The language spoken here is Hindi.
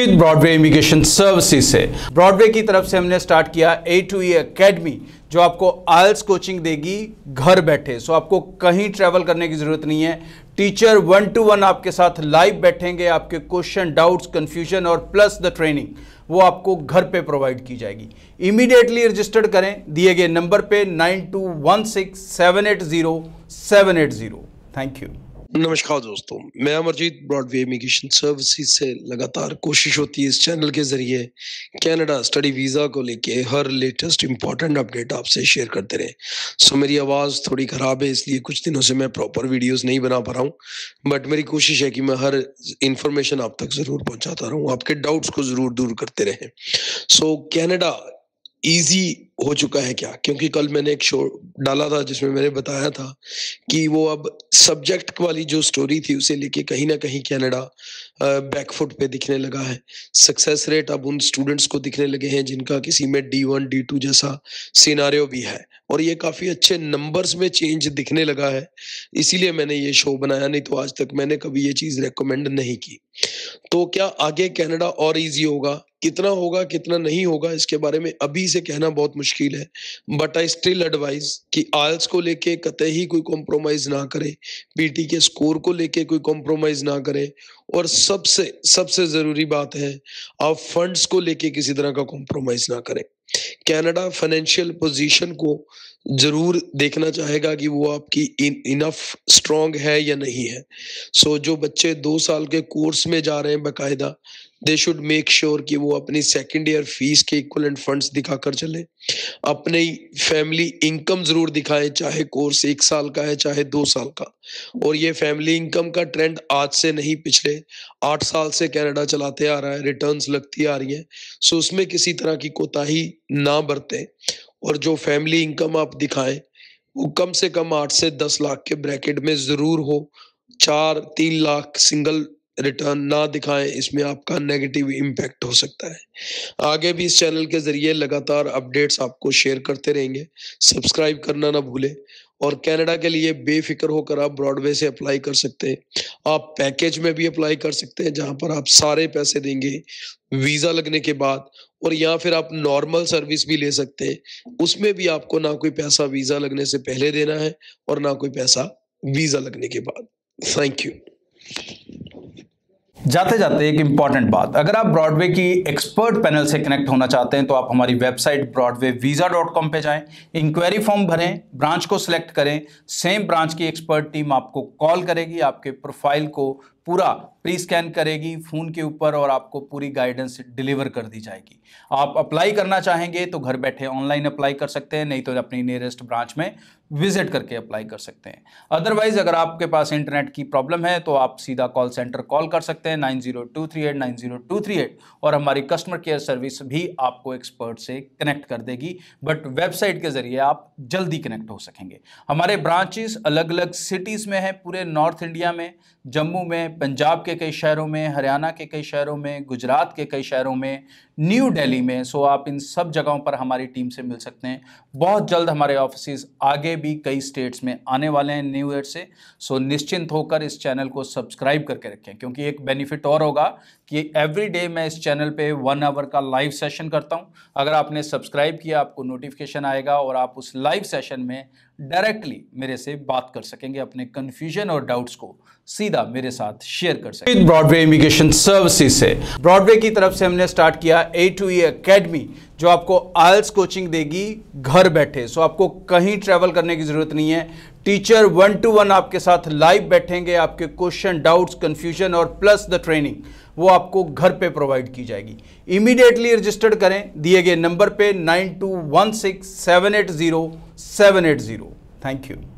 ब्रॉडवे इमिग्रेशन सर्विसेज से ब्रॉडवे की तरफ से हमने स्टार्ट किया ए टू ई अकेडमी जो आपको आयल्स कोचिंग देगी घर बैठे सो आपको कहीं ट्रेवल करने की ज़रूरत नहीं है टीचर वन टू वन आपके साथ लाइव बैठेंगे आपके क्वेश्चन डाउट्स कंफ्यूजन और प्लस द ट्रेनिंग वो आपको घर पे प्रोवाइड की जाएगी इमीडिएटली रजिस्टर्ड करें दिए गए नंबर पे nine two one six seven eight zero seven eight zero thank you नमस्कार दोस्तों मैं अमरजीत ब्रॉडवे इमिग्रेशन सर्विसेज से लगातार कोशिश होती है इस चैनल के जरिए कनाडा स्टडी वीज़ा को लेके हर लेटेस्ट इंपॉर्टेंट अपडेट आपसे शेयर करते रहे सो मेरी आवाज़ थोड़ी ख़राब है इसलिए कुछ दिनों से मैं प्रॉपर वीडियोस नहीं बना पा रहा हूँ बट मेरी कोशिश है कि मैं हर इंफॉर्मेशन आप तक ज़रूर पहुँचाता रहूँ आपके डाउट्स को ज़रूर दूर करते रहें सो कैनेडा ईजी हो चुका है क्या क्योंकि कल मैंने एक शो डाला था जिसमें मैंने बताया था कि वो अब सब्जेक्ट वाली जो स्टोरी थी उसे लेके कहीं ना कहीं कनाडा बैकफुट पे दिखने लगा है सक्सेस रेट अब उन स्टूडेंट्स को दिखने लगे हैं जिनका किसी में डी वन डी टू जैसा सीनारियो भी है और ये काफ़ी अच्छे नंबर्स में चेंज दिखने लगा है इसीलिए मैंने ये शो बनाया नहीं तो आज तक मैंने कभी ये चीज़ रिकमेंड नहीं की तो क्या आगे कनाडा और इजी होगा कितना होगा कितना नहीं होगा इसके बारे में अभी से कहना बहुत मुश्किल मुश्किल है बट आई स्टिल एडवाइज कि आयल्स को लेके कतई ही कोई कॉम्प्रोमाइज ना करे पीटी के स्कोर को लेके कोई कॉम्प्रोमाइज ना करे और सबसे सबसे जरूरी बात है आप फंड्स को लेके किसी तरह का कॉम्प्रोमाइज ना करें कनाडा फाइनेंशियल पोजीशन को जरूर देखना चाहेगा कि वो आपकी इन इनफ स्ट्रॉन्ग है या नहीं है सो so, जो बच्चे दो साल के कोर्स में जा रहे हैं बकायदा दे शुड मेक श्योर कि वो अपनी सेकेंड ईयर फीस के इक्वल इक्वलेंट फंड्स दिखाकर चले अपने फैमिली इनकम जरूर दिखाएं चाहे कोर्स एक साल का है चाहे दो साल का और ये फैमिली इनकम का ट्रेंड आज से नहीं पिछले आठ साल से कनाडा चलाते आ रहा है रिटर्न लगती आ रही है सो उसमें किसी तरह की कोताही ना बरते और जो फैमिली इनकम आप दिखाएं वो कम से कम आठ से दस लाख के ब्रैकेट में ज़रूर हो चार तीन लाख सिंगल रिटर्न ना दिखाएं इसमें आपका नेगेटिव इम्पैक्ट हो सकता है आगे भी इस चैनल के जरिए लगातार अपडेट्स आपको शेयर करते रहेंगे सब्सक्राइब करना ना भूलें और कनाडा के लिए बेफिक्र होकर आप ब्रॉडवे से अप्लाई कर सकते हैं आप पैकेज में भी अप्लाई कर सकते हैं जहां पर आप सारे पैसे देंगे वीज़ा लगने के बाद और या फिर आप नॉर्मल सर्विस भी ले सकते हैं उसमें भी आपको ना कोई पैसा वीज़ा लगने से पहले देना है और ना कोई पैसा वीज़ा लगने के बाद थैंक यू जाते जाते एक इंपॉर्टेंट बात अगर आप ब्रॉडवे की एक्सपर्ट पैनल से कनेक्ट होना चाहते हैं तो आप हमारी website broadway visa dot com पर जाएं इंक्वायरी फॉर्म भरें ब्रांच को सिलेक्ट करें सेम ब्रांच की एक्सपर्ट टीम आपको कॉल करेगी आपके प्रोफाइल को पूरा प्री स्कैन करेगी फ़ोन के ऊपर और आपको पूरी गाइडेंस डिलीवर कर दी जाएगी आप अप्लाई करना चाहेंगे तो घर बैठे ऑनलाइन अप्लाई कर सकते हैं नहीं तो अपनी नियरेस्ट ब्रांच में विजिट करके अप्लाई कर सकते हैं अदरवाइज़ अगर आपके पास इंटरनेट की प्रॉब्लम है तो आप सीधा कॉल सेंटर कॉल कर सकते हैं nine zero two three eight nine zero two three eight और हमारी कस्टमर केयर सर्विस भी आपको एक्सपर्ट से कनेक्ट कर देगी बट वेबसाइट के ज़रिए आप जल्दी कनेक्ट हो सकेंगे हमारे ब्रांचेस अलग अलग सिटीज़ में हैं पूरे नॉर्थ इंडिया में जम्मू में पंजाब के कई शहरों में हरियाणा के कई शहरों में गुजरात के कई शहरों में न्यू दिल्ली में सो आप इन सब जगहों पर हमारी टीम से मिल सकते हैं बहुत जल्द हमारे ऑफिस आगे भी कई स्टेट्स में आने वाले हैं न्यू ईयर से सो निश्चिंत होकर इस चैनल को सब्सक्राइब करके रखें क्योंकि एक बेनिफिट और होगा कि एवरी डे मैं इस चैनल पे वन आवर का लाइव सेशन करता हूँ अगर आपने सब्सक्राइब किया आपको नोटिफिकेशन आएगा और आप उस लाइव सेशन में डायरेक्टली मेरे से बात कर सकेंगे अपने कन्फ्यूजन और डाउट्स को सीधा मेरे साथ शेयर कर सकें ब्रॉडवे इमिग्रेशन सर्विसेज से ब्रॉडवे की तरफ से हमने स्टार्ट किया ए टू ई अकेडमी जो आपको आयल्स कोचिंग देगी घर बैठे सो आपको कहीं ट्रैवल करने की ज़रूरत नहीं है टीचर वन टू वन आपके साथ लाइव बैठेंगे आपके क्वेश्चन डाउट्स कंफ्यूजन और प्लस द ट्रेनिंग वो आपको घर पे प्रोवाइड की जाएगी इमीडिएटली रजिस्टर्ड करें दिए गए नंबर पे nine two one six seven eight zero seven eight zero thank you